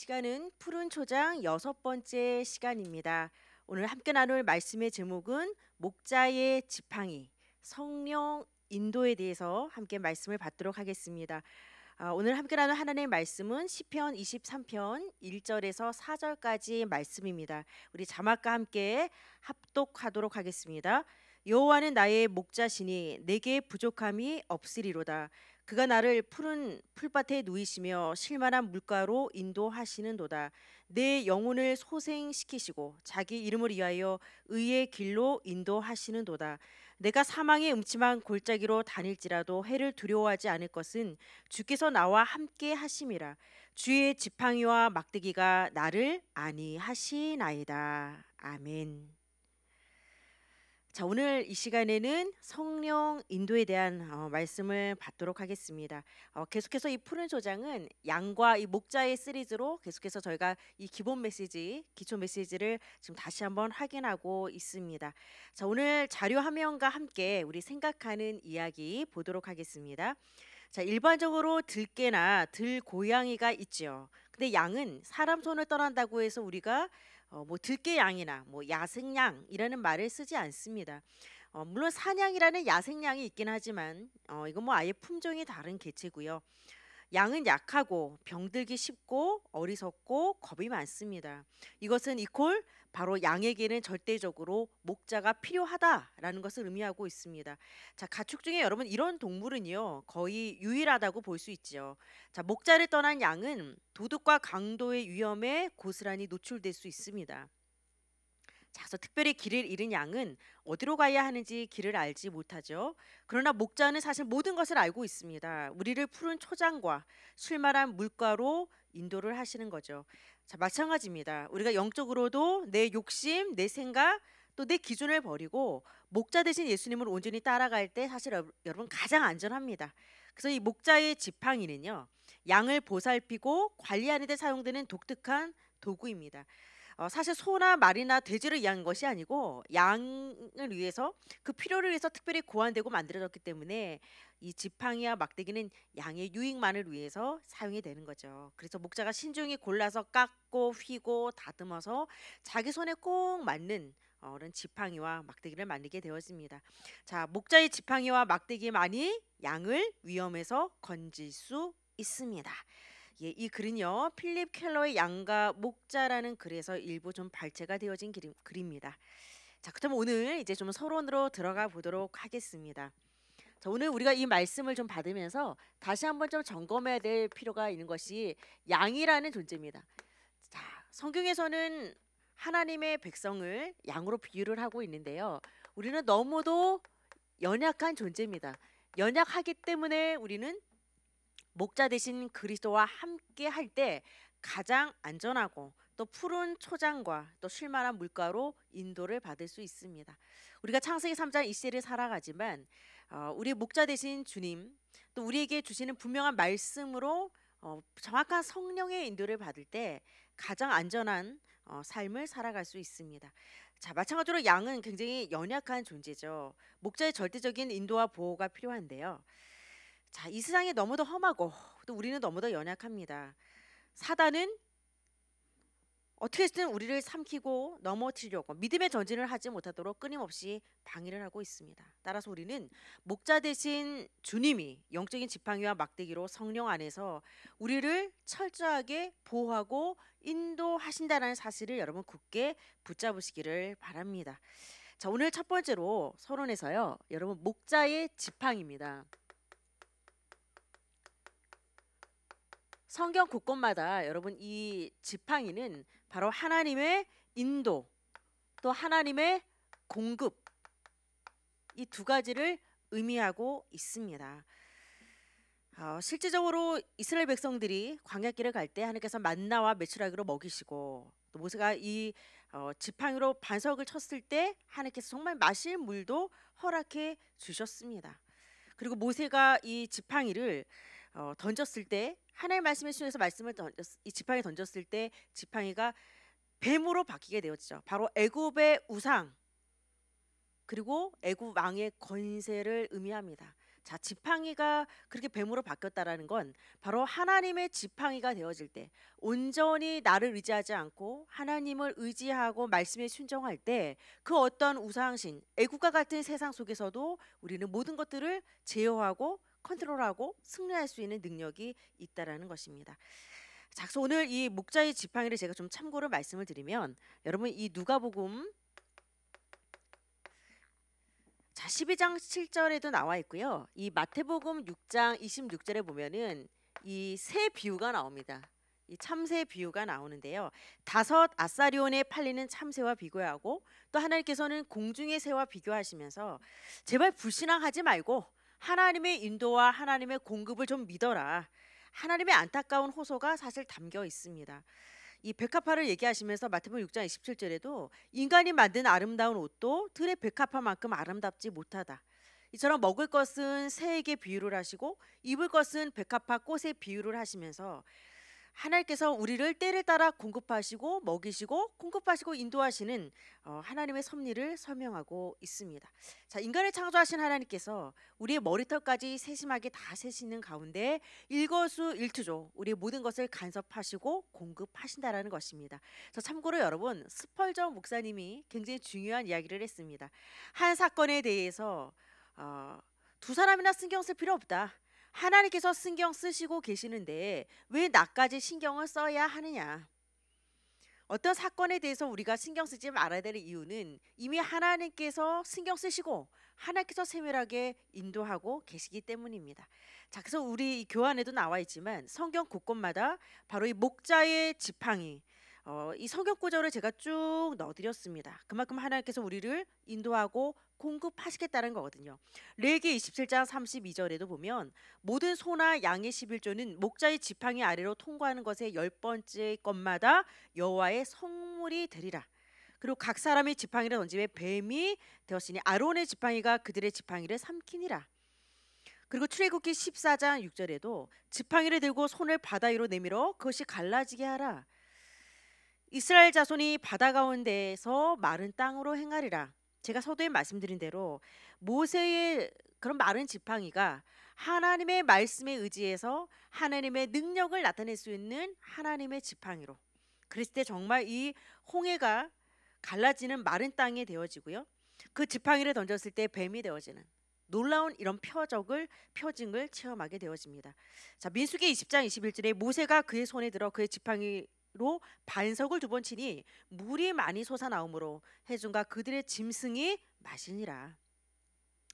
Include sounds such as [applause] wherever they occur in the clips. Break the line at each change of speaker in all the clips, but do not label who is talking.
시간은 푸른 초장 여섯 번째 시간입니다. 오늘 함께 나눌 말씀의 제목은 목자의 지팡이, 성령 인도에 대해서 함께 말씀을 받도록 하겠습니다. 아, 오늘 함께 나눌 하나님의 말씀은 시편 23편 1절에서 4절까지 말씀입니다. 우리 자막과 함께 합독하도록 하겠습니다. 여호와는 나의 목자시니 내게 부족함이 없으리로다. 그가 나를 푸른 풀밭에 누이시며 실만한 물가로 인도하시는도다. 내 영혼을 소생시키시고 자기 이름을 위하여 의의 길로 인도하시는도다. 내가 사망의 음침한 골짜기로 다닐지라도 해를 두려워하지 않을 것은 주께서 나와 함께 하심이라. 주의 지팡이와 막대기가 나를 안니하시나이다 아멘. 자, 오늘 이 시간에는 성령 인도에 대한 어, 말씀을 받도록 하겠습니다. 어, 계속해서 이 푸른 소장은 양과 이 목자의 시리즈로 계속해서 저희가 이 기본 메시지, 기초 메시지를 지금 다시 한번 확인하고 있습니다. 자, 오늘 자료 화면과 함께 우리 생각하는 이야기 보도록 하겠습니다. 자, 일반적으로 들깨나 들고양이가 있죠. 근데 양은 사람 손을 떠난다고 해서 우리가 어, 뭐 들깨양이나 뭐 야생양 이라는 말을 쓰지 않습니다. 어, 물론 사냥이라는 야생양이 있긴 하지만 어, 이건 뭐 아예 품종이 다른 개체고요. 양은 약하고 병들기 쉽고 어리석고 겁이 많습니다. 이것은 이콜 바로 양에게는 절대적으로 목자가 필요하다라는 것을 의미하고 있습니다. 자, 가축 중에 여러분 이런 동물은요. 거의 유일하다고 볼 수 있죠. 자, 목자를 떠난 양은 도둑과 강도의 위험에 고스란히 노출될 수 있습니다. 자, 그래서 특별히 길을 잃은 양은 어디로 가야 하는지 길을 알지 못하죠. 그러나 목자는 사실 모든 것을 알고 있습니다. 우리를 푸른 초장과 술마한 물가로 인도를 하시는 거죠. 자, 마찬가지입니다. 우리가 영적으로도 내 욕심, 내 생각, 또 내 기준을 버리고 목자 대신 예수님을 온전히 따라갈 때 사실 여러분 가장 안전합니다. 그래서 이 목자의 지팡이는요. 양을 보살피고 관리하는 데 사용되는 독특한 도구입니다. 어, 사실 소나 말이나 돼지를 위한 것이 아니고 양을 위해서 그 필요를 위해서 특별히 고안되고 만들어졌기 때문에 이 지팡이와 막대기는 양의 유익만을 위해서 사용이 되는 거죠. 그래서 목자가 신중히 골라서 깎고 휘고 다듬어서 자기 손에 꼭 맞는 어른 지팡이와 막대기를 만들게 되었습니다. 자, 목자의 지팡이와 막대기만이 양을 위험에서 건질 수 있습니다. 예, 이 글은요. 필립 켈러의 양가 목자라는 글에서 일부 좀 발췌가 되어진 그 글입니다. 자, 그럼 오늘 이제 좀 서론으로 들어가 보도록 하겠습니다. 자, 오늘 우리가 이 말씀을 좀 받으면서 다시 한번 좀 점검해야 될 필요가 있는 것이 양이라는 존재입니다. 자, 성경에서는 하나님의 백성을 양으로 비유를 하고 있는데요. 우리는 너무도 연약한 존재입니다. 연약하기 때문에 우리는 목자 대신 그리스도와 함께 할 때 가장 안전하고 또 푸른 초장과 또 쉴만한 물가로 인도를 받을 수 있습니다. 우리가 창세기 3장 이시를 살아가지만 어, 우리 목자 대신 주님 또 우리에게 주시는 분명한 말씀으로 어, 정확한 성령의 인도를 받을 때 가장 안전한 어, 삶을 살아갈 수 있습니다. 자 마찬가지로 양은 굉장히 연약한 존재죠. 목자의 절대적인 인도와 보호가 필요한데요. 자, 이 세상이 너무도 험하고 또 우리는 너무도 연약합니다. 사단은 어떻게든 우리를 삼키고 넘어뜨리려고 믿음의 전진을 하지 못하도록 끊임없이 방해를 하고 있습니다. 따라서 우리는 목자 대신 주님이 영적인 지팡이와 막대기로 성령 안에서 우리를 철저하게 보호하고 인도하신다는 사실을 여러분 굳게 붙잡으시기를 바랍니다. 자, 오늘 첫 번째로 서론에서요. 여러분 목자의 지팡이입니다. 성경 곳곳마다 여러분 이 지팡이는 바로 하나님의 인도 또 하나님의 공급 이 두 가지를 의미하고 있습니다. 어, 실제적으로 이스라엘 백성들이 광야길을 갈 때 하나님께서 만나와 메추라기로 먹이시고 또 모세가 이 어, 지팡이로 반석을 쳤을 때 하나님께서 정말 마실 물도 허락해 주셨습니다. 그리고 모세가 이 지팡이를 어, 던졌을 때 하나의 말씀을 순해서 말씀을 던졌, 이 지팡이 던졌을 때 지팡이가 뱀으로 바뀌게 되었죠. 바로 애굽의 우상 그리고 애굽 왕의 권세를 의미합니다. 자, 지팡이가 그렇게 뱀으로 바뀌었다라는 건 바로 하나님의 지팡이가 되어질 때 온전히 나를 의지하지 않고 하나님을 의지하고 말씀에 순종할 때 그 어떤 우상신, 애국과 같은 세상 속에서도 우리는 모든 것들을 제어하고 컨트롤하고 승리할 수 있는 능력이 있다라는 것입니다. 자, 그래서 오늘 이 목자의 지팡이를 제가 좀 참고로 말씀을 드리면 여러분 이 누가복음 자, 12장 7절에도 나와 있고요. 이 마태복음 6장 26절에 보면은 이 새 비유가 나옵니다. 이 참새 비유가 나오는데요. 다섯 아사리온에 팔리는 참새와 비교하고 또 하나님께서는 공중의 새와 비교하시면서 제발 불신앙하지 말고 하나님의 인도와 하나님의 공급을 좀 믿어라. 하나님의 안타까운 호소가 사실 담겨 있습니다. 이 백합화를 얘기하시면서 마태복음 6장 27절에도 인간이 만든 아름다운 옷도 들의 백합화만큼 아름답지 못하다. 이처럼 먹을 것은 새에게 비유를 하시고 입을 것은 백합화 꽃에 비유를 하시면서 하나님께서 우리를 때를 따라 공급하시고 먹이시고 공급하시고 인도하시는 어, 하나님의 섭리를 설명하고 있습니다. 자, 인간을 창조하신 하나님께서 우리의 머리털까지 세심하게 다 세시는 가운데 일거수일투조 우리의 모든 것을 간섭하시고 공급하신다라는 것입니다. 저 참고로 여러분 스펄전 목사님이 굉장히 중요한 이야기를 했습니다. 한 사건에 대해서 어, 두 사람이나 신경 쓸 필요 없다. 하나님께서 신경 쓰시고 계시는데 왜 나까지 신경을 써야 하느냐? 어떤 사건에 대해서 우리가 신경 쓰지 말아야 될 이유는 이미 하나님께서 신경 쓰시고 하나님께서 세밀하게 인도하고 계시기 때문입니다. 자, 그래서 우리 교안에도 나와 있지만 성경 곳곳마다 바로 이 목자의 지팡이, 어, 이성경 구절을 제가 쭉 넣어드렸습니다. 그만큼 하나님께서 우리를 인도하고 공급하시겠다는 거거든요. 레기 27장 32절에도 보면 모든 소나 양의 11조는 목자의 지팡이 아래로 통과하는 것의 열 번째 것마다 여호와의 성물이 되리라. 그리고 각 사람의 지팡이를 던짐에 뱀이 되었으니 아론의 지팡이가 그들의 지팡이를 삼키니라. 그리고 출애굽기 14장 6절에도 지팡이를 들고 손을 바다 위로 내밀어 그것이 갈라지게 하라. 이스라엘 자손이 바다 가운데에서 마른 땅으로 행하리라. 제가 서두에 말씀드린 대로 모세의 그런 마른 지팡이가 하나님의 말씀에 의지해서 하나님의 능력을 나타낼 수 있는 하나님의 지팡이로 그랬을 때 정말 이 홍해가 갈라지는 마른 땅이 되어지고요. 그 지팡이를 던졌을 때 뱀이 되어지는 놀라운 이런 표적을 표징을 체험하게 되어집니다. 자, 민수기 20장 21절에 모세가 그의 손에 들어 그의 지팡이 로 반석을 두 번 치니 물이 많이 솟아나오므로 해준과 그들의 짐승이 마시니라.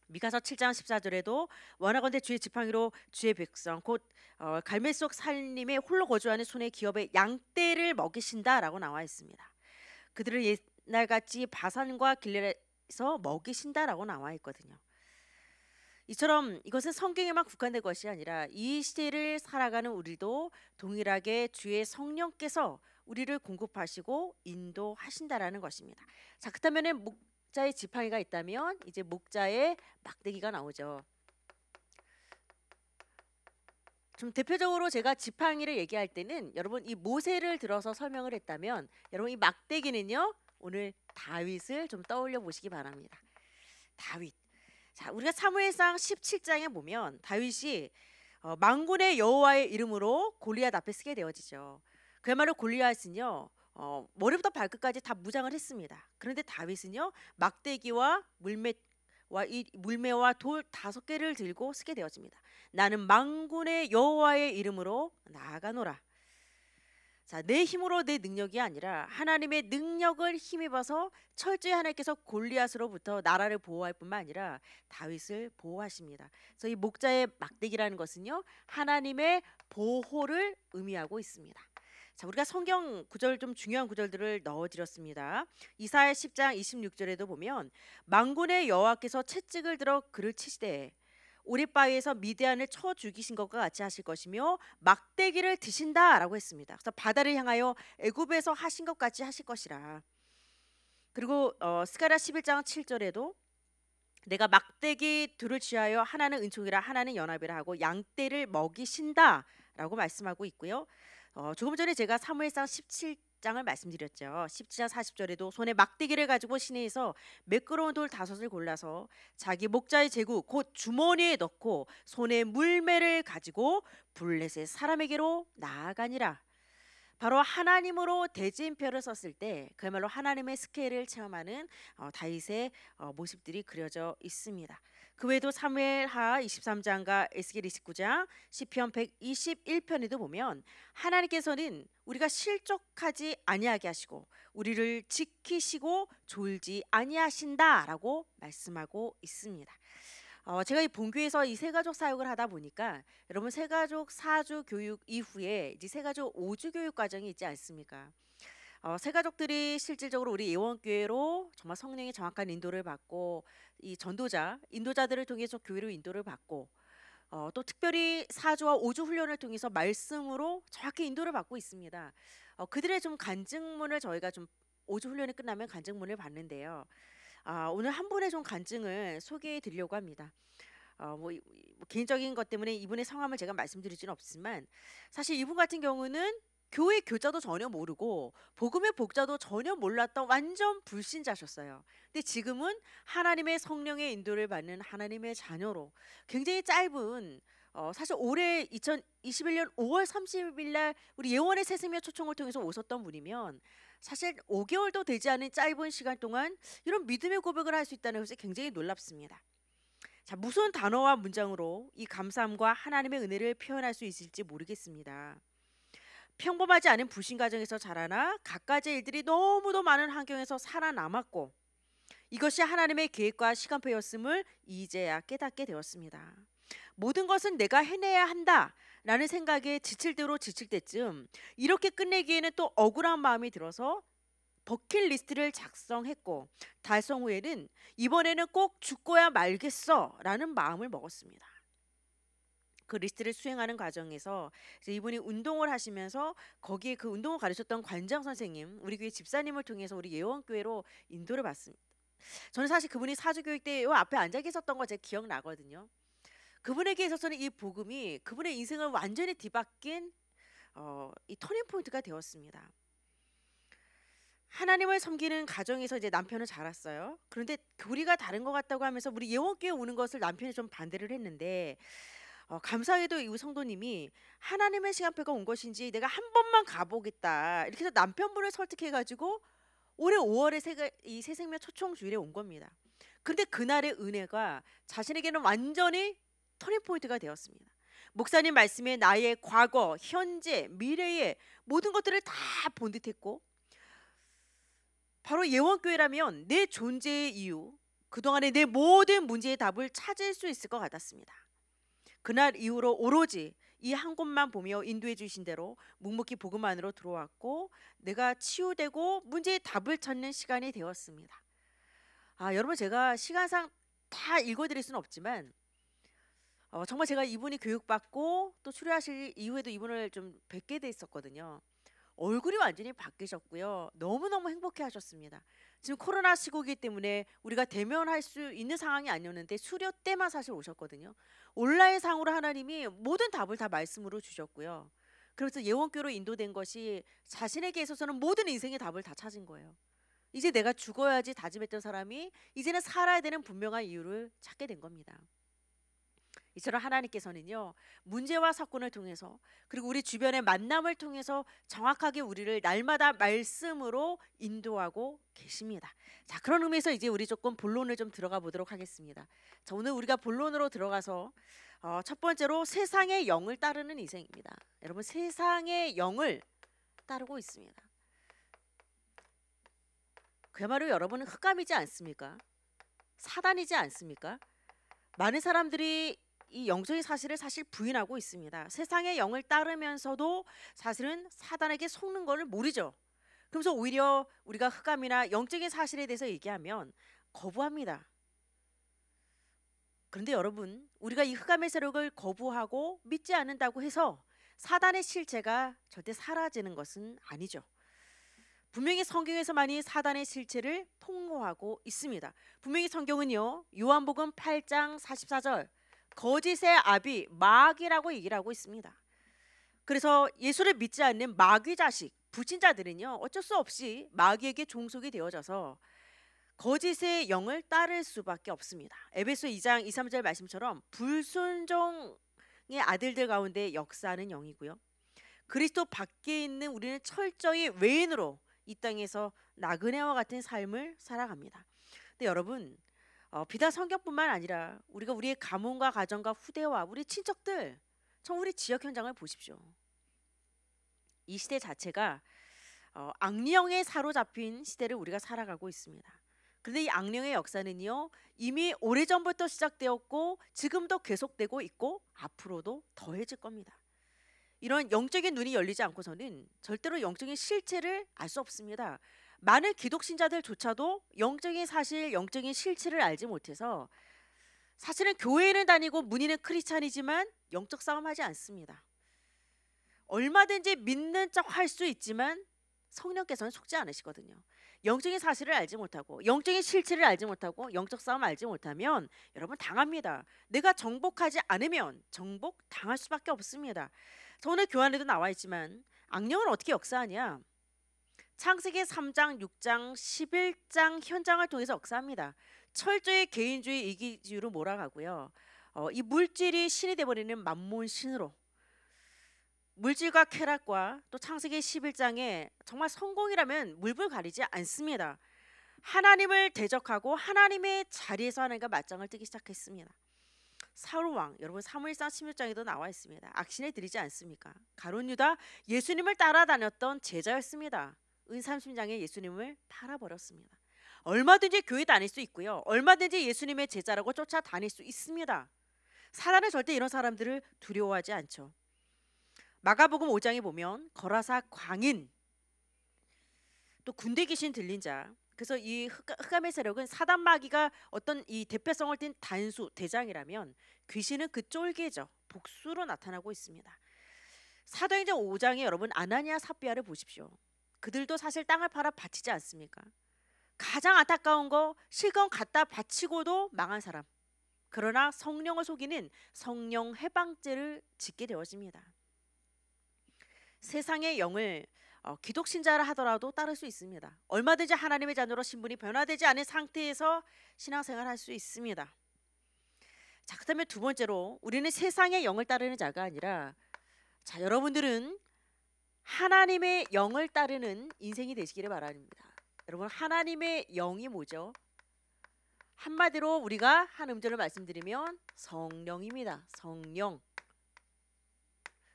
미가서 7장 14절에도 원하건대 주의 지팡이로 주의 백성 곧 어, 갈매속 살림에 홀로 거주하는 손의 기업의 양떼를 먹이신다라고 나와 있습니다. 그들을 옛날같이 바산과 길레에서 먹이신다라고 나와 있거든요. 이처럼 이것은 성경에만 국한된 것이 아니라 이 시대를 살아가는 우리도 동일하게 주의 성령께서 우리를 공급하시고 인도하신다라는 것입니다. 자 그렇다면 목자의 지팡이가 있다면 이제 목자의 막대기가 나오죠. 좀 대표적으로 제가 지팡이를 얘기할 때는 여러분 이 모세를 들어서 설명을 했다면 여러분 이 막대기는요 오늘 다윗을 좀 떠올려 보시기 바랍니다. 다윗 자, 우리가 사무엘상 17장에 보면 다윗이 어, 망군의 여호와의 이름으로 골리앗 앞에 쓰게 되어지죠. 그야말로 골리앗은요. 어, 머리부터 발끝까지 다 무장을 했습니다. 그런데 다윗은요. 막대기와 물맷 와이 물매와 돌 다섯 개를 들고 쓰게 되어집니다. 나는 망군의 여호와의 이름으로 나아가노라. 자, 내 힘으로 내 능력이 아니라 하나님의 능력을 힘입어서 철저히 하나님께서 골리앗으로부터 나라를 보호할 뿐만 아니라 다윗을 보호하십니다. 그래서 이 목자의 막대기라는 것은요. 하나님의 보호를 의미하고 있습니다. 자, 우리가 성경 구절 좀 중요한 구절들을 넣어 드렸습니다. 이사야 10장 26절에도 보면 망군의 여호와께서 채찍을 들어 그를 치시되 오랫바위에서 미디안을 쳐 죽이신 것과 같이 하실 것이며 막대기를 드신다라고 했습니다. 그래서 바다를 향하여 애굽에서 하신 것 같이 하실 것이라. 그리고 어, 스가랴 11장 7절에도 내가 막대기 둘을 취하여 하나는 은총이라 하나는 연합이라 하고 양떼를 먹이신다라고 말씀하고 있고요. 어, 조금 전에 제가 사무엘상 10장을 말씀드렸죠. 10장 40절에도 손에 막대기를 가지고 시내에서 매끄러운 돌 다섯을 골라서 자기 목자의 제구곧 주머니에 넣고 손에 물매를 가지고 블렛의 사람에게로 나아가니라. 바로 하나님으로 대진표를 썼을 때 그야말로 하나님의 스케일을 체험하는 어, 다윗의 어, 모습들이 그려져 있습니다. 그 외에도 사무엘하 23장과 에스겔 29장, 시편 121편에도 보면 하나님께서는 우리가 실족하지 아니하게 하시고 우리를 지키시고 졸지 아니하신다라고 말씀하고 있습니다. 어, 제가 이 본교에서 이 세가족 사역을 하다 보니까 여러분 세가족 사주 교육 이후에 이제 세가족 오주 교육 과정이 있지 않습니까? 어, 새가족들이 실질적으로 우리 예원교회로 정말 성령의 정확한 인도를 받고 이 전도자, 인도자들을 통해서 교회로 인도를 받고 어, 또 특별히 사주와오주 훈련을 통해서 말씀으로 정확히 인도를 받고 있습니다. 어, 그들의 좀 간증문을 저희가 좀오주 훈련이 끝나면 간증문을 받는데요. 아, 오늘 한 분의 좀 간증을 소개해 드리려고 합니다. 어, 뭐, 뭐 개인적인 것 때문에 이분의 성함을 제가 말씀드릴 수는 없지만 사실 이분 같은 경우는 교회 교자도 전혀 모르고 복음의 복자도 전혀 몰랐던 완전 불신자셨어요. 근데 지금은 하나님의 성령의 인도를 받는 하나님의 자녀로 굉장히 짧은 어, 사실 올해 2021년 5월 30일 날 우리 예원의 새스며 초청을 통해서 오셨던 분이면 사실 5개월도 되지 않은 짧은 시간 동안 이런 믿음의 고백을 할 수 있다는 것이 굉장히 놀랍습니다. 자, 무슨 단어와 문장으로 이 감사함과 하나님의 은혜를 표현할 수 있을지 모르겠습니다. 평범하지 않은 부신 가정에서 자라나 각가지 일들이 너무도 많은 환경에서 살아남았고 이것이 하나님의 계획과 시간표였음을 이제야 깨닫게 되었습니다. 모든 것은 내가 해내야 한다라는 생각에 지칠 대로 지칠 때쯤 이렇게 끝내기에는 또 억울한 마음이 들어서 버킷리스트를 작성했고 달성 후에는 이번에는 꼭 죽고야 말겠어라는 마음을 먹었습니다. 그 리스트를 수행하는 과정에서 이제 이분이 운동을 하시면서 거기에 그 운동을 가르쳤던 관장 선생님, 우리 교회 집사님을 통해서 우리 예원교회로 인도를 받습니다. 저는 사실 그분이 사주교육 때 앞에 앉아 계셨던 거 제가 기억나거든요. 그분에게 있어서는 이 복음이 그분의 인생을 완전히 뒤바뀐 어, 이 터닝 포인트가 되었습니다. 하나님을 섬기는 가정에서 이제 남편은 자랐어요. 그런데 교리가 다른 것 같다고 하면서 우리 예원교회 오는 것을 남편이 좀 반대를 했는데 어, 감사해도이 성도님이 하나님의 시간표가 온 것인지 내가 한 번만 가보겠다 이렇게 해서 남편분을 설득해가지고 올해 5월에 세, 이 새생명 초청 주일에 온 겁니다. 그런데 그날의 은혜가 자신에게는 완전히 터닝 포인트가 되었습니다. 목사님 말씀에 나의 과거, 현재, 미래의 모든 것들을 다 본 듯했고 바로 예원교회라면 내 존재의 이유, 그동안의 내 모든 문제의 답을 찾을 수 있을 것 같았습니다. 그날 이후로 오로지 이 한 곳만 보며 인도해 주신 대로 묵묵히 복음 안으로 들어왔고 내가 치유되고 문제의 답을 찾는 시간이 되었습니다. 아 여러분 제가 시간상 다 읽어드릴 수는 없지만 어, 정말 제가 이분이 교육받고 또 수료하실 이후에도 이분을 좀 뵙게 돼 있었거든요. 얼굴이 완전히 바뀌셨고요. 너무너무 행복해 하셨습니다. 지금 코로나 시국이기 때문에 우리가 대면할 수 있는 상황이 아니었는데 수료 때만 사실 오셨거든요. 온라인 상으로 하나님이 모든 답을 다 말씀으로 주셨고요. 그래서 예원교로 인도된 것이 자신에게 있어서는 모든 인생의 답을 다 찾은 거예요. 이제 내가 죽어야지 다짐했던 사람이 이제는 살아야 되는 분명한 이유를 찾게 된 겁니다. 이처럼 하나님께서는요 문제와 사건을 통해서 그리고 우리 주변의 만남을 통해서 정확하게 우리를 날마다 말씀으로 인도하고 계십니다. 자 그런 의미에서 이제 우리 조금 본론을 좀 들어가 보도록 하겠습니다. 자 오늘 우리가 본론으로 들어가서 어, 첫 번째로 세상의 영을 따르는 인생입니다. 여러분 세상의 영을 따르고 있습니다. 그야말로 여러분은 흑감이지 않습니까? 사단이지 않습니까? 많은 사람들이 이 영적인 사실을 사실 부인하고 있습니다. 세상의 영을 따르면서도 사실은 사단에게 속는 것을 모르죠. 그러면서 오히려 우리가 흑암이나 영적인 사실에 대해서 얘기하면 거부합니다. 그런데 여러분, 우리가 이 흑암의 세력을 거부하고 믿지 않는다고 해서 사단의 실체가 절대 사라지는 것은 아니죠. 분명히 성경에서 많이 사단의 실체를 통로하고 있습니다. 분명히 성경은요. 요한복음 8장 44절 거짓의 아비 마귀라고 얘기를 하고 있습니다. 그래서 예수를 믿지 않는 마귀 자식 부친자들은요 어쩔 수 없이 마귀에게 종속이 되어져서 거짓의 영을 따를 수밖에 없습니다. 에베소 2장 2, 3절 말씀처럼 불순종의 아들들 가운데 역사하는 영이고요. 그리스도 밖에 있는 우리는 철저히 외인으로 이 땅에서 나그네와 같은 삶을 살아갑니다. 근데 여러분 어, 비단 성경뿐만 아니라 우리가 우리의 가문과 가정과 후대와 우리 친척들, 청우리 지역 현장을 보십시오. 이 시대 자체가 어, 악령에 사로잡힌 시대를 우리가 살아가고 있습니다. 그런데 이 악령의 역사는요 이미 오래전부터 시작되었고 지금도 계속되고 있고 앞으로도 더해질 겁니다. 이런 영적인 눈이 열리지 않고서는 절대로 영적인 실체를 알 수 없습니다. 많은 기독신자들조차도 영적인 사실, 영적인 실체를 알지 못해서 사실은 교회는 다니고 문인은 크리스찬이지만 영적 싸움하지 않습니다. 얼마든지 믿는 척 할 수 있지만 성령께서는 속지 않으시거든요. 영적인 사실을 알지 못하고 영적인 실체를 알지 못하고 영적 싸움 알지 못하면 여러분 당합니다. 내가 정복하지 않으면 정복 당할 수밖에 없습니다. 저는 교환에도 나와 있지만 악령은 어떻게 역사하냐? 창세기 3장, 6장, 11장 현장을 통해서 억사합니다. 철저히 개인주의 이기주의로 몰아가고요. 어, 이 물질이 신이 되버리는 만몬 신으로 물질과 쾌락과 또 창세기 11장에 정말 성공이라면 물불 가리지 않습니다. 하나님을 대적하고 하나님의 자리에서 하나님과 맞짱을 뜨기 시작했습니다. 사울 왕 여러분 사무엘상 16장에도 나와 있습니다. 악신에 들이지 않습니까? 가룟 유다 예수님을 따라다녔던 제자였습니다. 은삼심장의 예수님을 팔아버렸습니다. 얼마든지 교회 다닐 수 있고요. 얼마든지 예수님의 제자라고 쫓아다닐 수 있습니다. 사단은 절대 이런 사람들을 두려워하지 않죠. 마가복음 5장에 보면 거라사 광인 또 군대 귀신 들린 자 그래서 이 흑암의 세력은 사단 마귀가 어떤 이 대표성을 띤 단수 대장이라면 귀신은 그 쫄개죠 복수로 나타나고 있습니다. 사도행전 5장에 여러분 아나니아 삽비아를 보십시오. 그들도 사실 땅을 팔아 바치지 않습니까? 가장 안타까운 거 실건 갖다 바치고도 망한 사람. 그러나 성령을 속이는 성령 해방죄를 짓게 되어집니다. 세상의 영을 어, 기독신자라 하더라도 따를 수 있습니다. 얼마든지 하나님의 자녀로 신분이 변화되지 않은 상태에서 신앙생활 할수 있습니다. 자, 그 다음에 두 번째로 우리는 세상의 영을 따르는 자가 아니라 자, 여러분들은 하나님의 영을 따르는 인생이 되시기를 바랍니다. 여러분 하나님의 영이 뭐죠? 한마디로 우리가 한 음절로 말씀드리면 성령입니다. 성령.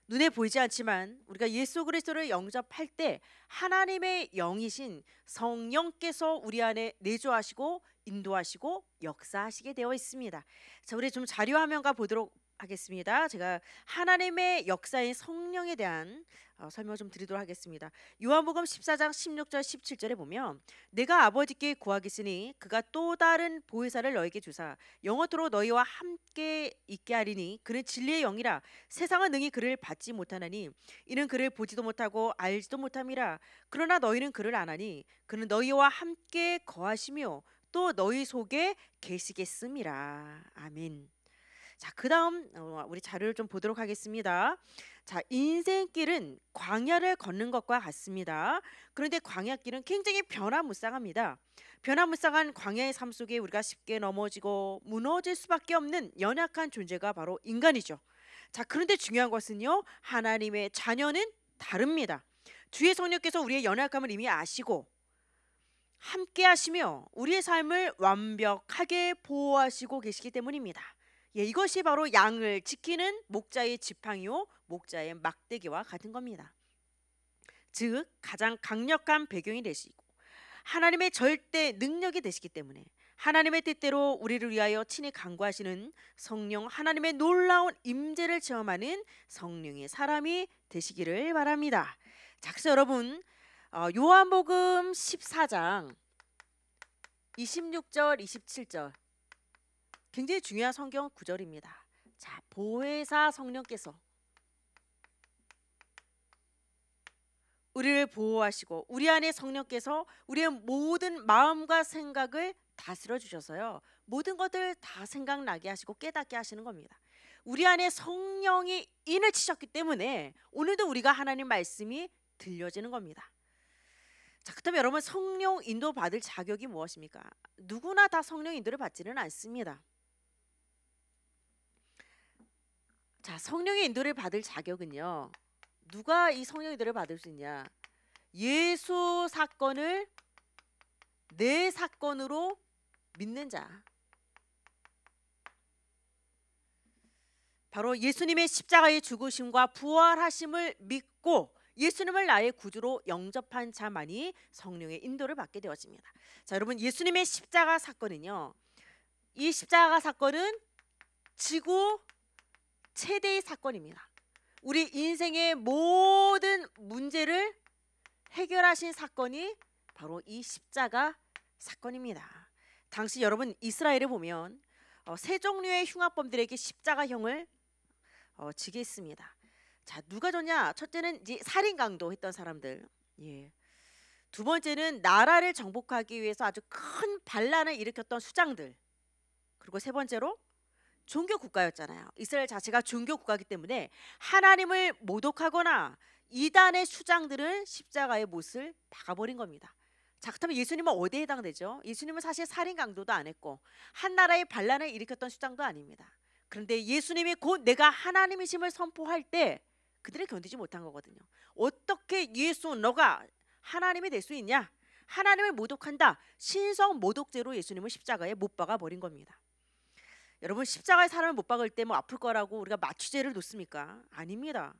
눈에 보이지 않지만 우리가 예수 그리스도를 영접할 때 하나님의 영이신 성령께서 우리 안에 내주하시고 인도하시고 역사하시게 되어 있습니다. 자, 우리 좀 자료 화면과 보도록 하겠습니다. 제가 하나님의 역사인 성령에 대한 어, 설명을 좀 드리도록 하겠습니다. 요한복음 14장 16절 17절에 보면 내가 아버지께 구하겠으니 그가 또 다른 보혜사를 너에게 주사 영원토록 너희와 함께 있게 하리니 그는 진리의 영이라 세상은 능히 그를 받지 못하나니 이는 그를 보지도 못하고 알지도 못함이라 그러나 너희는 그를 안하니 그는 너희와 함께 거하시며 또 너희 속에 계시겠음이라 아멘. 자, 그다음 어, 우리 자료를 좀 보도록 하겠습니다. 자, 인생길은 광야를 걷는 것과 같습니다. 그런데 광야길은 굉장히 변화무쌍합니다. 변화무쌍한 광야의 삶 속에 우리가 쉽게 넘어지고 무너질 수밖에 없는 연약한 존재가 바로 인간이죠. 자, 그런데 중요한 것은요. 하나님의 자녀는 다릅니다. 주의 성령께서 우리의 연약함을 이미 아시고 함께 하시며 우리의 삶을 완벽하게 보호하시고 계시기 때문입니다. 예, 이것이 바로 양을 지키는 목자의 지팡이요 목자의 막대기와 같은 겁니다. 즉 가장 강력한 배경이 되시고 하나님의 절대 능력이 되시기 때문에 하나님의 뜻대로 우리를 위하여 친히 강구하시는 성령 하나님의 놀라운 임재를 체험하는 성령의 사람이 되시기를 바랍니다. 자, 그래서 여러분 어, 요한복음 14장 26절, 27절 굉장히 중요한 성경 구절입니다. 자, 보혜사 성령께서 우리를 보호하시고 우리 안에 성령께서 우리의 모든 마음과 생각을 다스려 주셔서요. 모든 것들 다 생각나게 하시고 깨닫게 하시는 겁니다. 우리 안에 성령이 인을 치셨기 때문에 오늘도 우리가 하나님 말씀이 들려지는 겁니다. 자, 그다면 여러분 성령 인도 받을 자격이 무엇입니까? 누구나 다 성령 인도를 받지는 않습니다. 자, 성령의 인도를 받을 자격은요. 누가 이 성령의 인도를 받을 수 있냐? 예수 사건을 내 사건으로 믿는 자. 바로 예수님의 십자가의 죽으심과 부활하심을 믿고 예수님을 나의 구주로 영접한 자만이 성령의 인도를 받게 되어집니다. 자, 여러분 예수님의 십자가 사건은요. 이 십자가 사건은 지구 최대의 사건입니다. 우리 인생의 모든 문제를 해결하신 사건이 바로 이 십자가 사건입니다. 당시 여러분 이스라엘을 보면 어, 세 종류의 흉악범들에게 십자가형을 어, 지게 했습니다. 자 누가 졌냐? 첫째는 이제 살인 강도 했던 사람들. 예. 두 번째는 나라를 정복하기 위해서 아주 큰 반란을 일으켰던 수장들. 그리고 세 번째로 종교 국가였잖아요. 이스라엘 자체가 종교 국가이기 때문에 하나님을 모독하거나 이단의 수장들은 십자가의 못을 박아버린 겁니다. 자 그렇다면 예수님은 어디에 해당되죠? 예수님은 사실 살인 강도도 안 했고 한 나라의 반란을 일으켰던 수장도 아닙니다. 그런데 예수님이 곧 내가 하나님이심을 선포할 때 그들이 견디지 못한 거거든요. 어떻게 예수 너가 하나님이 될 수 있냐? 하나님을 모독한다. 신성 모독죄로 예수님을 십자가에 못 박아 버린 겁니다. 여러분 십자가의 사람을 못 박을 때 뭐 아플 거라고 우리가 마취제를 놓습니까? 아닙니다.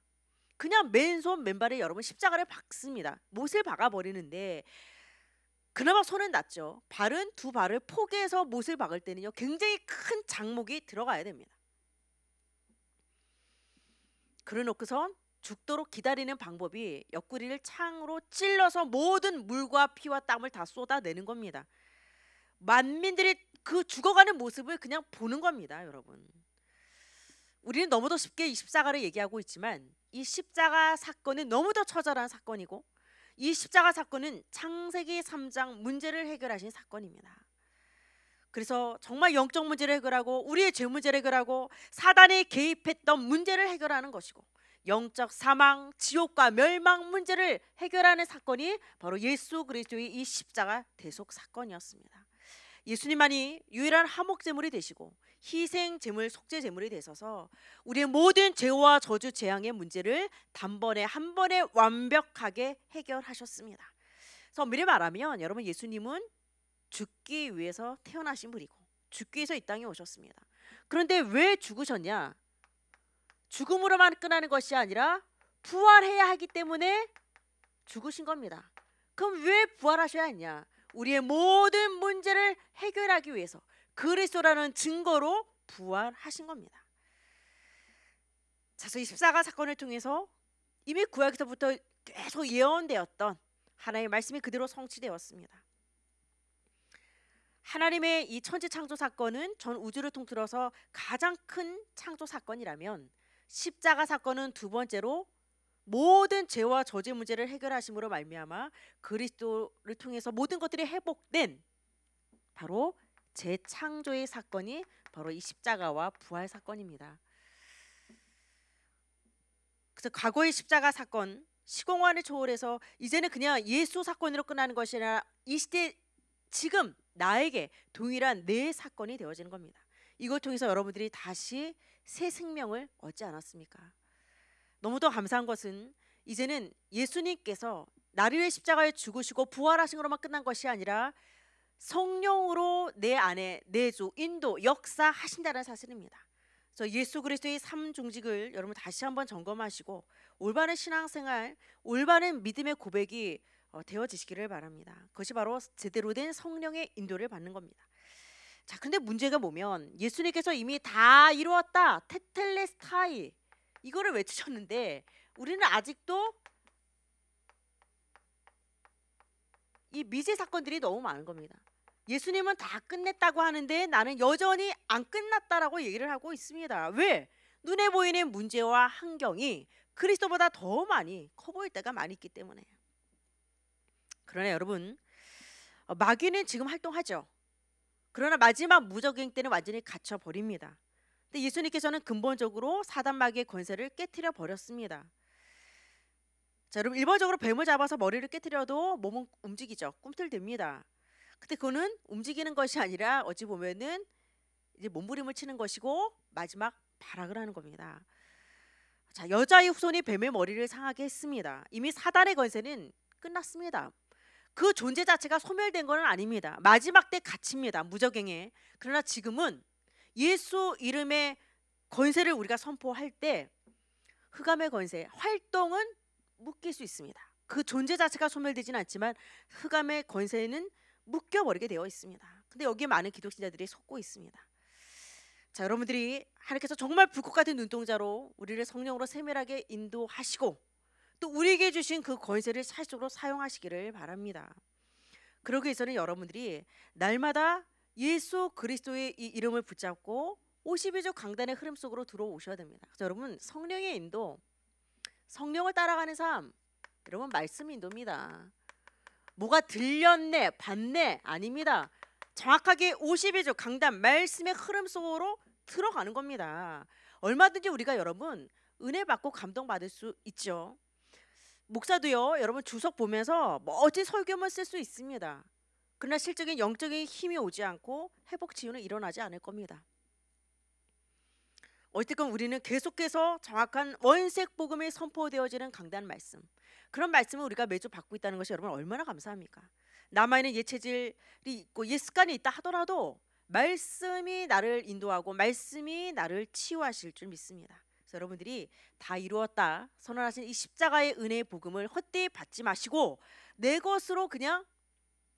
그냥 맨손 맨발에 여러분 십자가를 박습니다. 못을 박아 버리는데 그나마 손은 낫죠. 발은 두 발을 포개서 못을 박을 때는요. 굉장히 큰 장목이 들어가야 됩니다. 그래놓고선 죽도록 기다리는 방법이 옆구리를 창으로 찔러서 모든 물과 피와 땀을 다 쏟아내는 겁니다. 만민들이 그 죽어가는 모습을 그냥 보는 겁니다, 여러분. 우리는 너무도 쉽게 이 십자가를 얘기하고 있지만 이 십자가 사건은 너무도 처절한 사건이고 이 십자가 사건은 창세기 3장 문제를 해결하신 사건입니다. 그래서 정말 영적 문제를 해결하고 우리의 죄 문제를 해결하고 사단이 개입했던 문제를 해결하는 것이고 영적 사망, 지옥과 멸망 문제를 해결하는 사건이 바로 예수 그리스도의 이 십자가 대속 사건이었습니다. 예수님만이 유일한 하목 제물이 되시고 희생 제물 속죄 제물이 되셔서 우리의 모든 죄와 저주 재앙의 문제를 단번에 한 번에 완벽하게 해결하셨습니다. 선미리 말하면 여러분 예수님은 죽기 위해서 태어나신 분이고 죽기 위해서 이 땅에 오셨습니다. 그런데 왜 죽으셨냐? 죽음으로만 끝나는 것이 아니라 부활해야 하기 때문에 죽으신 겁니다. 그럼 왜 부활하셔야 했냐? 우리의 모든 문제를 해결하기 위해서 그리스도라는 증거로 부활하신 겁니다. 자서 24가 사건을 통해서 이미 구약에서부터 계속 예언되었던 하나의 말씀이 그대로 성취되었습니다. 하나님의 이 천지 창조 사건은 전 우주를 통틀어서 가장 큰 창조 사건이라면 십자가 사건은 두 번째로 모든 죄와 저죄 문제를 해결하심으로 말미암아 그리스도를 통해서 모든 것들이 회복된 바로 재창조의 사건이 바로 이 십자가와 부활 사건입니다. 그래서 과거의 십자가 사건 시공간을 초월해서 이제는 그냥 예수 사건으로 끝나는 것이 아니라 이 시대 지금 나에게 동일한 내 사건이 되어지는 겁니다. 이걸 통해서 여러분들이 다시 새 생명을 얻지 않았습니까? 너무도 감사한 것은 이제는 예수님께서 나를 위해 십자가에 죽으시고 부활하신 것로만 끝난 것이 아니라 성령으로 내 안에 내주 인도 역사하신다는 사실입니다. 그래서 예수 그리스도의 삼중직을 여러분 다시 한번 점검하시고 올바른 신앙생활, 올바른 믿음의 고백이 어, 되어지시기를 바랍니다. 그것이 바로 제대로 된 성령의 인도를 받는 겁니다. 자, 근데 문제가 보면 예수님께서 이미 다 이루었다. 테텔레스타이 이거를 외치셨는데 우리는 아직도 이 미제 사건들이 너무 많은 겁니다. 예수님은 다 끝냈다고 하는데 나는 여전히 안 끝났다라고 얘기를 하고 있습니다. 왜? 눈에 보이는 문제와 환경이 그리스도보다 더 많이 커 보일 때가 많이 있기 때문에. 그러나 여러분, 어, 마귀는 지금 활동하죠. 그러나 마지막 무적행 때는 완전히 갇혀 버립니다. 근데 예수님께서는 근본적으로 사단 마귀의 권세를 깨뜨려 버렸습니다. 자, 여러분 일반적으로 뱀을 잡아서 머리를 깨뜨려도 몸은 움직이죠. 꿈틀댑니다. 근데 그거는 움직이는 것이 아니라 어찌 보면은 이제 몸부림을 치는 것이고 마지막 발악을 하는 겁니다. 자, 여자의 후손이 뱀의 머리를 상하게 했습니다. 이미 사단의 권세는 끝났습니다. 그 존재 자체가 소멸된 것은 아닙니다. 마지막 때 갇힙니다. 무적행에. 그러나 지금은 예수 이름의 권세를 우리가 선포할 때 흑암의 권세 활동은 묶일 수 있습니다. 그 존재 자체가 소멸되지는 않지만 흑암의 권세는 묶여버리게 되어 있습니다. 근데 여기에 많은 기독신자들이 속고 있습니다. 자, 여러분들이 하나님께서 정말 불꽃 같은 눈동자로 우리를 성령으로 세밀하게 인도하시고 또 우리에게 주신 그 권세를 사실적으로 사용하시기를 바랍니다. 그러기 위해서는 여러분들이 날마다 예수 그리스도의 이 이름을 붙잡고 52조 강단의 흐름 속으로 들어오셔야 됩니다. 그래서 여러분 성령의 인도, 성령을 따라가는 삶, 여러분 말씀 인도입니다. 뭐가 들렸네, 봤네 아닙니다. 정확하게 52조 강단 말씀의 흐름 속으로 들어가는 겁니다. 얼마든지 우리가 여러분 은혜 받고 감동 받을 수 있죠. 목사도요, 여러분 주석 보면서 멋진 설교만 쓸 수 있습니다. 그러나 실적인 영적인 힘이 오지 않고 회복 지유는 일어나지 않을 겁니다. 어쨌건 우리는 계속해서 정확한 원색 복음이 선포되어지는 강단 말씀 그런 말씀을 우리가 매주 받고 있다는 것이 여러분 얼마나 감사합니까? 남아있는 예체질이 있고 옛 습관이 있다 하더라도 말씀이 나를 인도하고 말씀이 나를 치유하실 줄 믿습니다. 그래서 여러분들이 다 이루었다 선언하신 이 십자가의 은혜의 복음을 헛되이 받지 마시고 내 것으로 그냥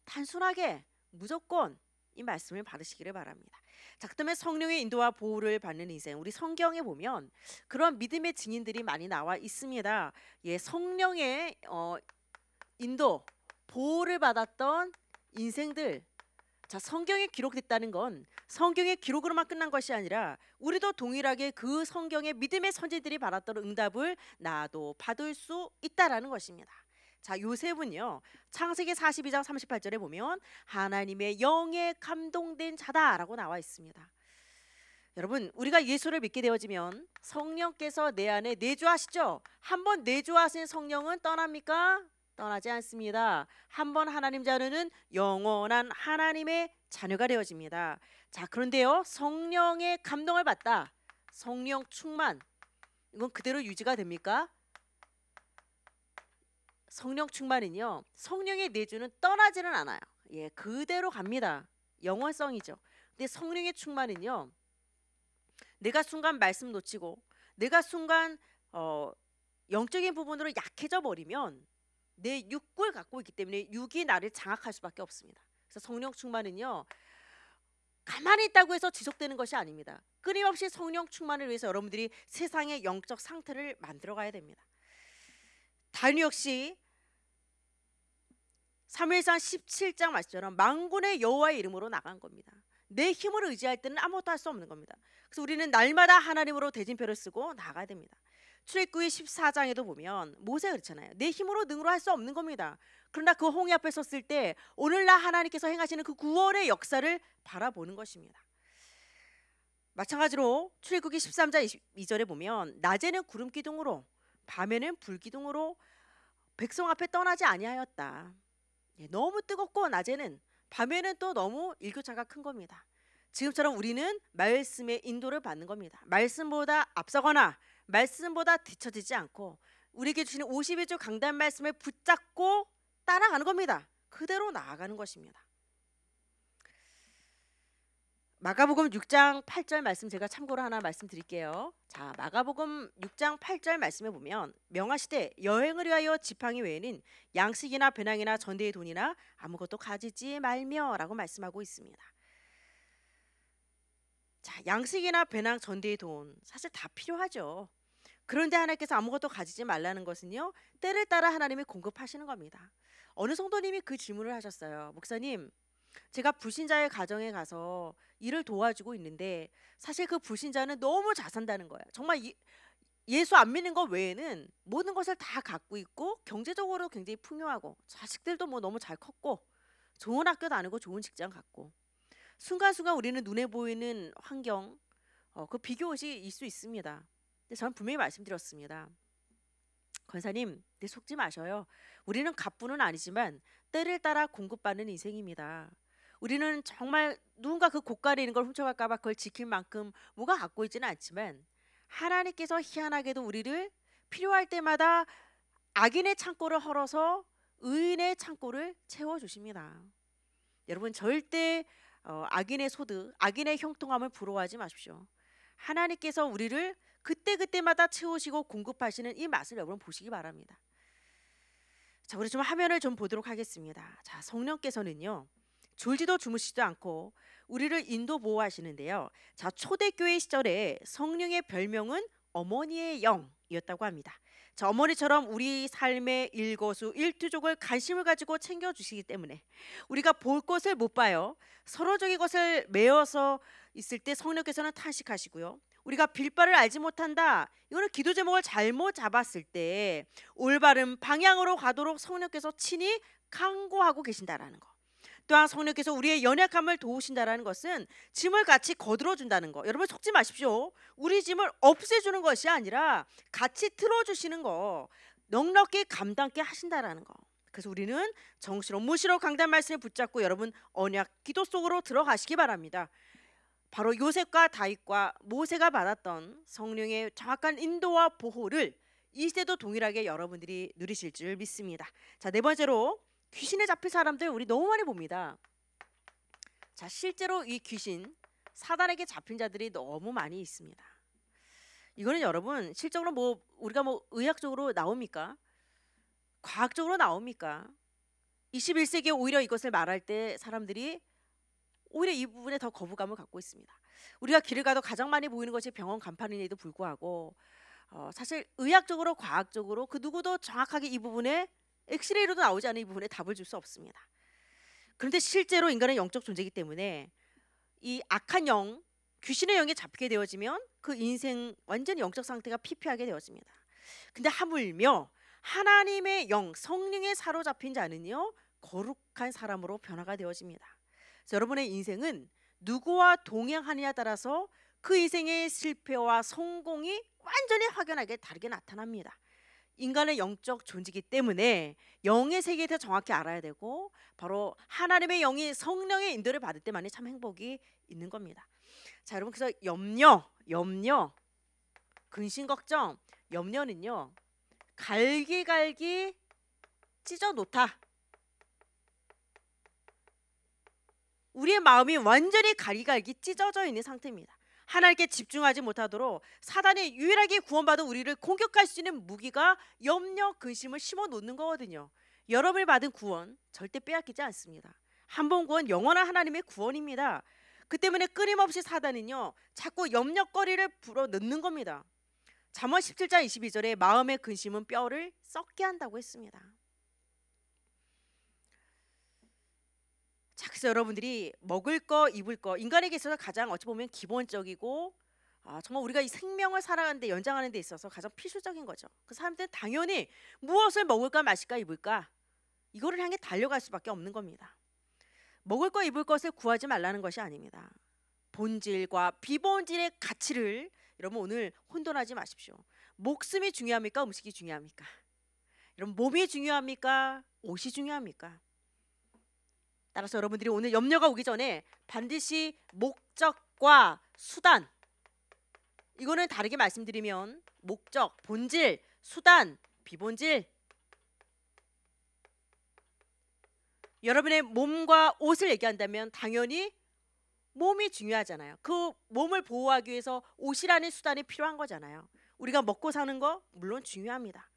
단순하게 무조건 이 말씀을 받으시기를 바랍니다. 자, 그다음에 성령의 인도와 보호를 받는 인생. 우리 성경에 보면 그런 믿음의 증인들이 많이 나와 있습니다. 예, 성령의 어, 인도 보호를 받았던 인생들. 자, 성경에 기록됐다는 건 성경의 기록으로만 끝난 것이 아니라 우리도 동일하게 그 성경의 믿음의 선지들이 받았던 응답을 나도 받을 수 있다라는 것입니다. 자, 요셉은요. 창세기 42장 38절에 보면 하나님의 영에 감동된 자다라고 나와 있습니다. 여러분, 우리가 예수를 믿게 되어지면 성령께서 내 안에 내주하시죠. 한번 내주하신 성령은 떠납니까? 떠나지 않습니다. 한번 하나님 자녀는 영원한 하나님의 자녀가 되어집니다. 자, 그런데요. 성령의 감동을 받다. 성령 충만. 이건 그대로 유지가 됩니까? 성령 충만은요. 성령의 내주는 떠나지는 않아요. 예, 그대로 갑니다. 영원성이죠. 근데 성령의 충만은요. 내가 순간 말씀 놓치고 내가 순간 어, 영적인 부분으로 약해져 버리면 내 육을 갖고 있기 때문에 육이 나를 장악할 수밖에 없습니다. 그래서 성령 충만은요. 가만히 있다고 해서 지속되는 것이 아닙니다. 끊임없이 성령 충만을 위해서 여러분들이 세상의 영적 상태를 만들어 가야 됩니다. 다니 역시 3일상 17장 말씀처럼 망군의 여호와의 이름으로 나간 겁니다. 내 힘을 의지할 때는 아무것도 할 수 없는 겁니다. 그래서 우리는 날마다 하나님으로 대진표를 쓰고 나가야 됩니다. 출애굽기 14장에도 보면 모세가 그렇잖아요. 내 힘으로 능으로 할 수 없는 겁니다. 그러나 그 홍해 앞에 섰을 때 오늘날 하나님께서 행하시는 그 구원의 역사를 바라보는 것입니다. 마찬가지로 출애굽기 13장 2절에 보면 낮에는 구름 기둥으로 밤에는 불기둥으로 백성 앞에 떠나지 아니하였다. 예, 너무 뜨겁고 낮에는 밤에는 또 너무 일교차가 큰 겁니다. 지금처럼 우리는 말씀의 인도를 받는 겁니다. 말씀보다 앞서거나 말씀보다 뒤처지지 않고 우리에게 주시는 52주 강단 말씀을 붙잡고 따라가는 겁니다. 그대로 나아가는 것입니다. 마가복음 6장 8절 말씀 제가 참고로 하나 말씀드릴게요. 자, 마가복음 6장 8절 말씀에 보면 명하시되 여행을 위하여 지팡이 외에는 양식이나 배낭이나 전대의 돈이나 아무것도 가지지 말며라고 말씀하고 있습니다. 자, 양식이나 배낭, 전대의 돈 사실 다 필요하죠. 그런데 하나님께서 아무것도 가지지 말라는 것은요. 때를 따라 하나님이 공급하시는 겁니다. 어느 성도님이 그 질문을 하셨어요. 목사님, 제가 불신자의 가정에 가서 일을 도와주고 있는데 사실 그 불신자는 너무 잘 산다는 거예요 정말 예수 안 믿는 것 외에는 모든 것을 다 갖고 있고 경제적으로 굉장히 풍요하고 자식들도 뭐 너무 잘 컸고 좋은 학교 다니고 좋은 직장 갖고 순간순간 우리는 눈에 보이는 환경 어, 그 비교의식이 수 있습니다. 근데 저는 분명히 말씀드렸습니다. 권사님, 내 속지 마셔요. 우리는 갑부는 아니지만 때를 따라 공급받는 인생입니다. 우리는 정말 누군가 그 고깔에 있는 걸 훔쳐갈까 봐 그걸 지킬 만큼 뭐가 갖고 있지는 않지만 하나님께서 희한하게도 우리를 필요할 때마다 악인의 창고를 헐어서 의인의 창고를 채워 주십니다. 여러분 절대 어, 악인의 소득, 악인의 형통함을 부러워하지 마십시오. 하나님께서 우리를 그때그때마다 채우시고 공급하시는 이 맛을 여러분 보시기 바랍니다. 자, 우리 좀 화면을 좀 보도록 하겠습니다. 자, 성령께서는요. 졸지도 주무시지도 않고 우리를 인도 보호하시는데요. 자, 초대교회 시절에 성령의 별명은 어머니의 영이었다고 합니다. 자, 어머니처럼 우리 삶의 일거수 일투족을 관심을 가지고 챙겨 주시기 때문에 우리가 볼 것을 못 봐요. 서로적인 것을 메어서 있을 때 성령께서는 탄식하시고요. 우리가 빌바를 알지 못한다. 이거는 기도 제목을 잘못 잡았을 때 올바른 방향으로 가도록 성령께서 친히 강구하고 계신다라는 거. 또한 성령께서 우리의 연약함을 도우신다라는 것은 짐을 같이 거들어 준다는 거. 여러분 속지 마십시오. 우리 짐을 없애 주는 것이 아니라 같이 틀어 주시는 거. 넉넉히 감당케 하신다라는 거. 그래서 우리는 정시로 무시로 강단 말씀을 붙잡고 여러분 언약 기도 속으로 들어가시기 바랍니다. 바로 요셉과 다윗과 모세가 받았던 성령의 정확한 인도와 보호를 이 시대도 동일하게 여러분들이 누리실 줄 믿습니다. 자, 네 번째로 귀신에 잡힌 사람들 우리 너무 많이 봅니다. 자, 실제로 이 귀신 사단에게 잡힌 자들이 너무 많이 있습니다. 이거는 여러분 실적으로 뭐 우리가 뭐 의학적으로 나옵니까? 과학적으로 나옵니까? 21세기에 오히려 이것을 말할 때 사람들이 오히려 이 부분에 더 거부감을 갖고 있습니다. 우리가 길을 가도 가장 많이 보이는 것이 병원 간판임에도 불구하고 어, 사실 의학적으로 과학적으로 그 누구도 정확하게 이 부분에 엑스레이로도 나오지 않은 이 부분에 답을 줄 수 없습니다. 그런데 실제로 인간은 영적 존재이기 때문에 이 악한 영, 귀신의 영에 잡히게 되어지면 그 인생 완전히 영적 상태가 피폐하게 되어집니다. 근데 하물며 하나님의 영, 성령에 사로잡힌 자는요 거룩한 사람으로 변화가 되어집니다. 여러분의 인생은 누구와 동행하느냐 따라서 그 인생의 실패와 성공이 완전히 확연하게 다르게 나타납니다. 인간의 영적 존재이기 때문에 영의 세계에 대해 정확히 알아야 되고 바로 하나님의 영이 성령의 인도를 받을 때만이 참 행복이 있는 겁니다. 자 여러분 그래서 염려, 염려, 근심 걱정, 염려는요 갈기갈기 찢어 놓다. 우리의 마음이 완전히 갈기갈기 찢어져 있는 상태입니다. 하나님께 집중하지 못하도록 사단이 유일하게 구원받은 우리를 공격할 수 있는 무기가 염려, 근심을 심어 놓는 거거든요. 여러분이 받은 구원 절대 빼앗기지 않습니다. 한 번 구원 영원한 하나님의 구원입니다. 그 때문에 끊임없이 사단은요. 자꾸 염려거리를 불어 넣는 겁니다. 잠언 17장 22절에 마음의 근심은 뼈를 썩게 한다고 했습니다. 자, 그래서 여러분들이 먹을 거, 입을 거, 인간에게 있어서 가장 어찌 보면 기본적이고 아, 정말 우리가 이 생명을 살아가는데 연장하는 데 있어서 가장 필수적인 거죠. 그 사람들은 당연히 무엇을 먹을까, 마실까, 입을까 이거를 향해 달려갈 수밖에 없는 겁니다. 먹을 거, 입을 것을 구하지 말라는 것이 아닙니다. 본질과 비본질의 가치를 여러분 오늘 혼돈하지 마십시오. 목숨이 중요합니까? 음식이 중요합니까? 여러분 몸이 중요합니까? 옷이 중요합니까? 따라서 여러분들이 오늘 염려가 오기 전에 반드시 목적과 수단 이거는 다르게 말씀드리면 목적, 본질, 수단, 비본질 여러분의 몸과 옷을 얘기한다면 당연히 몸이 중요하잖아요. 그 몸을 보호하기 위해서 옷이라는 수단이 필요한 거잖아요. 우리가 먹고 사는 거 물론 중요합니다.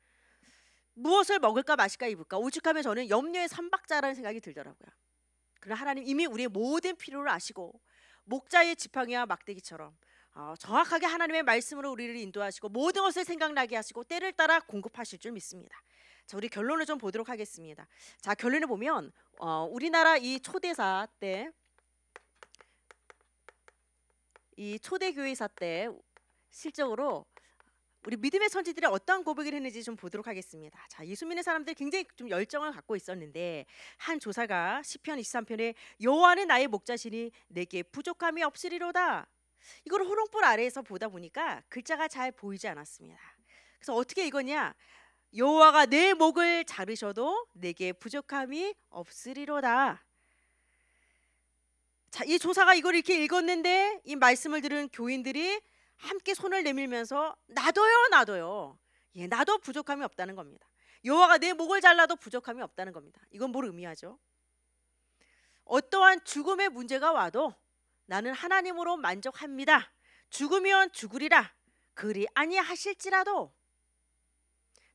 무엇을 먹을까 마실까 입을까 오죽하면 저는 염려의 삼박자라는 생각이 들더라고요. 그러나 하나님 이미 우리의 모든 필요를 아시고 목자의 지팡이와 막대기처럼 어, 정확하게 하나님의 말씀으로 우리를 인도하시고 모든 것을 생각나게 하시고 때를 따라 공급하실 줄 믿습니다. 자, 우리 결론을 좀 보도록 하겠습니다. 자, 결론을 보면 어, 우리나라 이 초대사 때 이 초대교회사 때 실적으로 우리 믿음의 선지들이 어떤 고백을 했는지 좀 보도록 하겠습니다. 자, 이수민의 사람들 굉장히 좀 열정을 갖고 있었는데 한 조사가 시편 23편에 여호와는 나의 목자시니 내게 부족함이 없으리로다. 이걸 호롱불 아래에서 보다 보니까 글자가 잘 보이지 않았습니다. 그래서 어떻게 읽었냐? 여호와가 내 목을 자르셔도 내게 부족함이 없으리로다. 자, 이 조사가 이걸 이렇게 읽었는데 이 말씀을 들은 교인들이 함께 손을 내밀면서 나도요 나도요 예, 나도 부족함이 없다는 겁니다 여호와가 내 목을 잘라도 부족함이 없다는 겁니다 이건 뭘 의미하죠? 어떠한 죽음의 문제가 와도 나는 하나님으로 만족합니다 죽으면 죽으리라 그리 아니하실지라도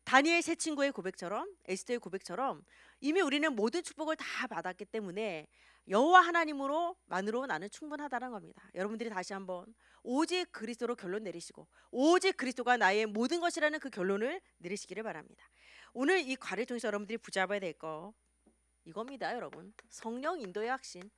다니엘 새 친구의 고백처럼 에스더의 고백처럼 이미 우리는 모든 축복을 다 받았기 때문에 여호와 하나님으로 만으로 나는 충분하다는 겁니다. 여러분들이 다시 한번 오직 그리스도로 결론 내리시고 오직 그리스도가 나의 모든 것이라는 그 결론을 내리시기를 바랍니다. 오늘 이 과를 통해서 여러분들이 붙잡아야 될 거 이겁니다, 여러분. 성령 인도의 확신.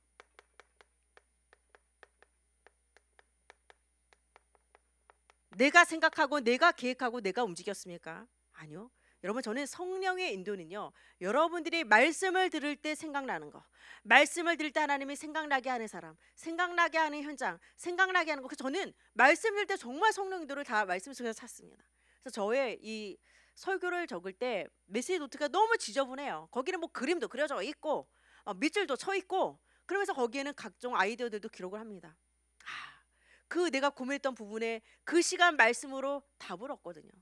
내가 생각하고 내가 계획하고 내가 움직였습니까? 아니요. 여러분 저는 성령의 인도는요. 여러분들이 말씀을 들을 때 생각나는 거. 말씀을 들을 때 하나님이 생각나게 하는 사람, 생각나게 하는 현장, 생각나게 하는 거. 그 저는 말씀 을 들을 때 정말 성령 인도를 다 말씀 속에서 찾습니다. 그래서 저의 이 설교를 적을 때 메시지 노트가 너무 지저분해요. 거기는 뭐 그림도 그려져 있고 어, 밑줄도 쳐 있고 그러면서 거기에는 각종 아이디어들도 기록을 합니다. 아, 그 내가 고민했던 부분에 그 시간 말씀으로 답을 얻거든요.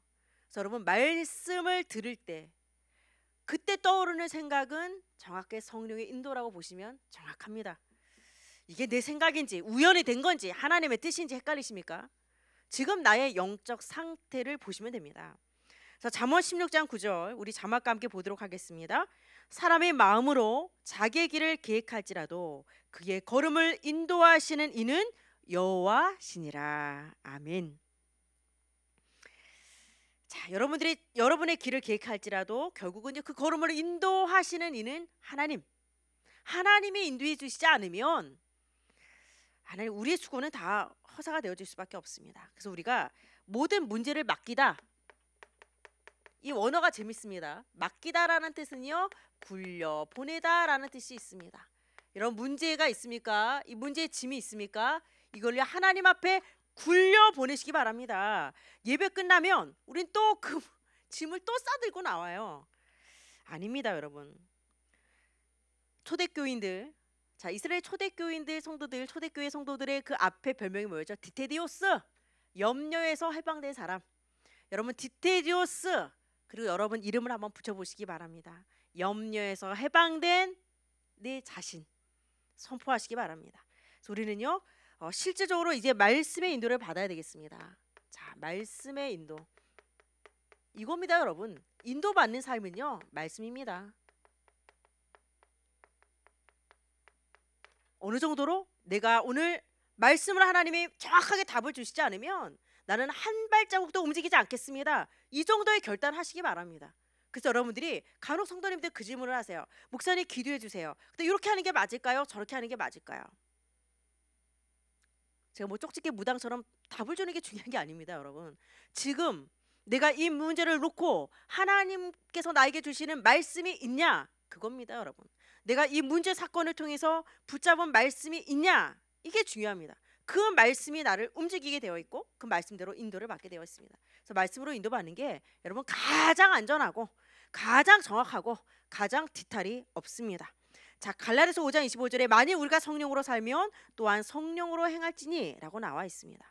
그래서 여러분 말씀을 들을 때 그때 떠오르는 생각은 정확하게 성령의 인도라고 보시면 정확합니다. 이게 내 생각인지 우연히 된 건지 하나님의 뜻인지 헷갈리십니까? 지금 나의 영적 상태를 보시면 됩니다. 자, 잠언 16장 9절 우리 자막과 함께 보도록 하겠습니다. 사람의 마음으로 자기의 길을 계획할지라도 그의 걸음을 인도하시는 이는 여호와시니라. 아멘. 자, 여러분들이 여러분의 길을 계획할지라도 결국은 그 걸음을 인도하시는 이는 하나님. 하나님이 인도해 주시지 않으면 하나님 우리의 수고는 다 허사가 되어질 수밖에 없습니다. 그래서 우리가 모든 문제를 맡기다. 이 원어가 재밌습니다. 맡기다라는 뜻은요, 굴려 보내다라는 뜻이 있습니다. 이런 문제가 있습니까? 이 문제의 짐이 있습니까? 이걸 하나님 앞에 굴려 보내시기 바랍니다. 예배 끝나면 우린 또그 [laughs] 짐을 또 싸들고 나와요. 아닙니다, 여러분. 초대교인들 자, 이스라엘 초대교인들 성도들 초대교회 성도들의 그 앞에 별명이 뭐였죠? 디테디오스. 염려에서 해방된 사람. 여러분 디테디오스 그리고 여러분 이름을 한번 붙여 보시기 바랍니다. 염려에서 해방된 내 자신 선포하시기 바랍니다. 우리는요 어, 실제적으로 이제 말씀의 인도를 받아야 되겠습니다. 자, 말씀의 인도. 이겁니다, 여러분. 인도받는 삶은요, 말씀입니다. 어느 정도로 내가 오늘 말씀을 하나님이 정확하게 답을 주시지 않으면 나는 한 발자국도 움직이지 않겠습니다. 이 정도의 결단하시기 바랍니다. 그래서 여러분들이 간혹 성도님들 그 질문을 하세요. 목사님 기도해 주세요. 근데 이렇게 하는 게 맞을까요? 저렇게 하는 게 맞을까요? 제가 뭐 쪽집게 무당처럼 답을 주는 게 중요한 게 아닙니다, 여러분. 지금 내가 이 문제를 놓고 하나님께서 나에게 주시는 말씀이 있냐? 그겁니다, 여러분. 내가 이 문제 사건을 통해서 붙잡은 말씀이 있냐? 이게 중요합니다. 그 말씀이 나를 움직이게 되어 있고 그 말씀대로 인도를 받게 되어 있습니다. 그래서 말씀으로 인도받는 게 여러분 가장 안전하고 가장 정확하고 가장 뒤탈이 없습니다. 자 갈라디아서 5장 25절에 만일 우리가 성령으로 살면 또한 성령으로 행할지니라고 나와 있습니다.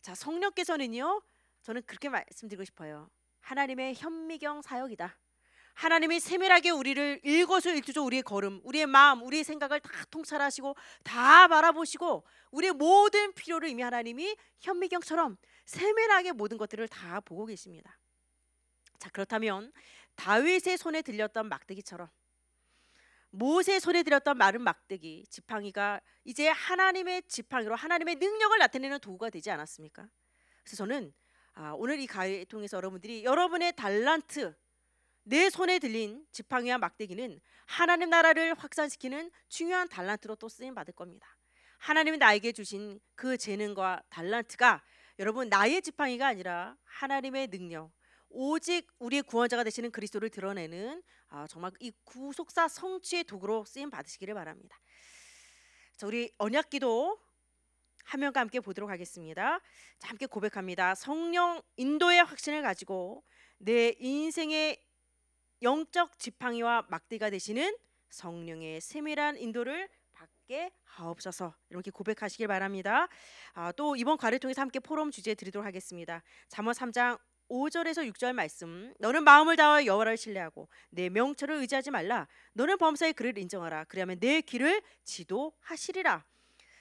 자 성령께서는요 저는 그렇게 말씀드리고 싶어요. 하나님의 현미경 사역이다. 하나님이 세밀하게 우리를 일거수일투족 우리의 걸음, 우리의 마음, 우리의 생각을 다 통찰하시고 다 바라보시고 우리의 모든 필요를 이미 하나님이 현미경처럼 세밀하게 모든 것들을 다 보고 계십니다. 자 그렇다면 다윗의 손에 들렸던 막대기처럼 모세 손에 들었던 마른 막대기 지팡이가 이제 하나님의 지팡이로 하나님의 능력을 나타내는 도구가 되지 않았습니까? 그래서 저는 아, 오늘 이 가을 통해서 여러분들이 여러분의 달란트 내 손에 들린 지팡이와 막대기는 하나님 나라를 확산시키는 중요한 달란트로 또 쓰임 받을 겁니다. 하나님이 나에게 주신 그 재능과 달란트가 여러분 나의 지팡이가 아니라 하나님의 능력, 오직 우리의 구원자가 되시는 그리스도를 드러내는 아, 정말 이 구속사 성취의 도구로 쓰임 받으시기를 바랍니다. 자, 우리 언약기도 화면과 함께 보도록 하겠습니다. 자, 함께 고백합니다. 성령 인도의 확신을 가지고 내 인생의 영적 지팡이와 막대가 되시는 성령의 세밀한 인도를 받게 하옵소서 이렇게 고백하시길 바랍니다. 아, 또 이번 과를 통해서 함께 포럼 주제 드리도록 하겠습니다. 잠언 3장 5절에서 6절 말씀 너는 마음을 다하여 여호와를 신뢰하고 내 명철을 의지하지 말라 너는 범사의 그를 인정하라 그러면내 길을 지도하시리라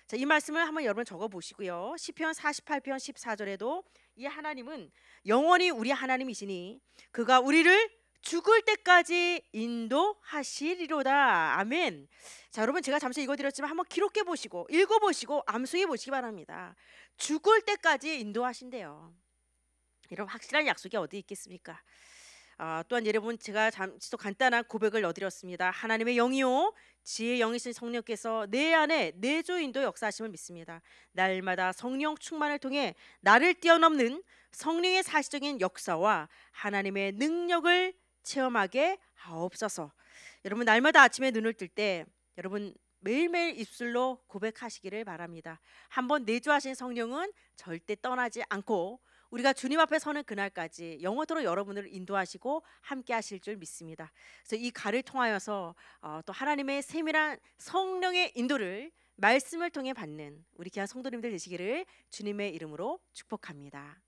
자, 이 말씀을 한번 여러분 적어 보시고요. 1 0편 48편 14절에도 이 하나님은 영원히 우리 하나님이시니 그가 우리를 죽을 때까지 인도하시리로다. 아멘. 자, 여러분 제가 잠시 읽어 드렸지만 한번 기록해 보시고 읽어 보시고 암송해 보시기 바랍니다. 죽을 때까지 인도하신대요. 이런 확실한 약속이 어디 있겠습니까? 아, 또한 여러분 제가 잠시 또 간단한 고백을 넣어드렸습니다. 하나님의 영이요 지혜 영이신 성령께서 내 안에 내주인도 역사하심을 믿습니다. 날마다 성령 충만을 통해 나를 뛰어넘는 성령의 사실적인 역사와 하나님의 능력을 체험하게 하옵소서. 여러분 날마다 아침에 눈을 뜰 때 여러분 매일매일 입술로 고백하시기를 바랍니다. 한번 내주하신 성령은 절대 떠나지 않고 우리가 주님 앞에 서는 그날까지 영어도로 여러분을 인도하시고 함께 하실 줄 믿습니다. 그래서 이 가를 통하여서 어, 또 하나님의 세밀한 성령의 인도를 말씀을 통해 받는 우리 귀한 성도님들 되시기를 주님의 이름으로 축복합니다.